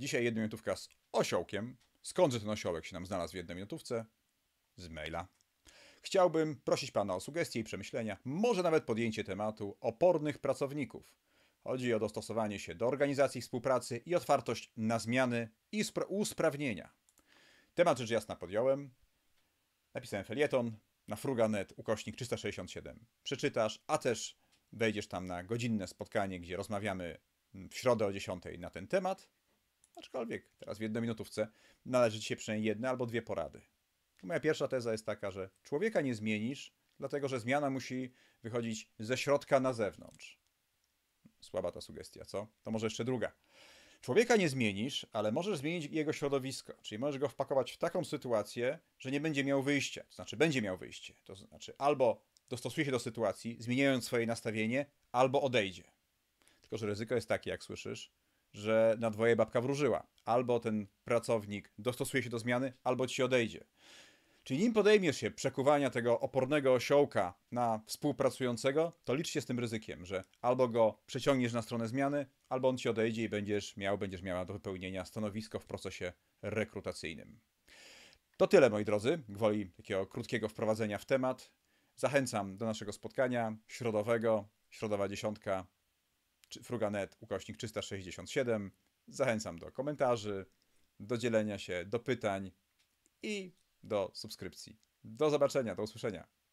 Dzisiaj minutówka z osiołkiem. Skądże ten osiołek się nam znalazł w jednej minutówce? Z maila. Chciałbym prosić Pana o sugestie i przemyślenia, może nawet podjęcie tematu opornych pracowników. Chodzi o dostosowanie się do organizacji współpracy i otwartość na zmiany i usprawnienia. Temat rzecz jasna podjąłem. Napisałem felieton na fruga.net ukośnik 367. Przeczytasz, a też wejdziesz tam na godzinne spotkanie, gdzie rozmawiamy w środę o 10 na ten temat. Aczkolwiek teraz w minutówce należy ci się przynajmniej jedna albo dwie porady. Moja pierwsza teza jest taka, że człowieka nie zmienisz, dlatego że zmiana musi wychodzić ze środka na zewnątrz. Słaba ta sugestia, co? To może jeszcze druga. Człowieka nie zmienisz, ale możesz zmienić jego środowisko, czyli możesz go wpakować w taką sytuację, że nie będzie miał wyjścia. To znaczy, będzie miał wyjście. To znaczy, albo dostosuje się do sytuacji, zmieniając swoje nastawienie, albo odejdzie. Tylko, że ryzyko jest takie, jak słyszysz, że na dwoje babka wróżyła. Albo ten pracownik dostosuje się do zmiany, albo ci odejdzie. Czyli nim podejmiesz się przekuwania tego opornego osiołka na współpracującego, to licz się z tym ryzykiem, że albo go przeciągniesz na stronę zmiany, albo on ci odejdzie i będziesz miał, będziesz miała do wypełnienia stanowisko w procesie rekrutacyjnym. To tyle, moi drodzy, gwoli takiego krótkiego wprowadzenia w temat. Zachęcam do naszego spotkania środowego, środowa dziesiątka fruganet ukośnik 367. Zachęcam do komentarzy, do dzielenia się, do pytań i do subskrypcji. Do zobaczenia, do usłyszenia.